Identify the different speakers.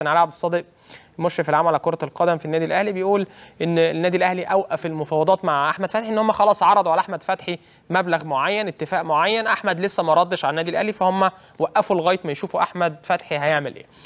Speaker 1: كان علي عبد الصادق المشرف العام على كره القدم في النادي الاهلي بيقول ان النادي الاهلي اوقف المفاوضات مع احمد فتحي ان هم خلاص عرضوا على احمد فتحي مبلغ معين اتفاق معين احمد لسه ما ردش على النادي الاهلي فهم وقفوا لغايه ما يشوفوا احمد فتحي هيعمل ايه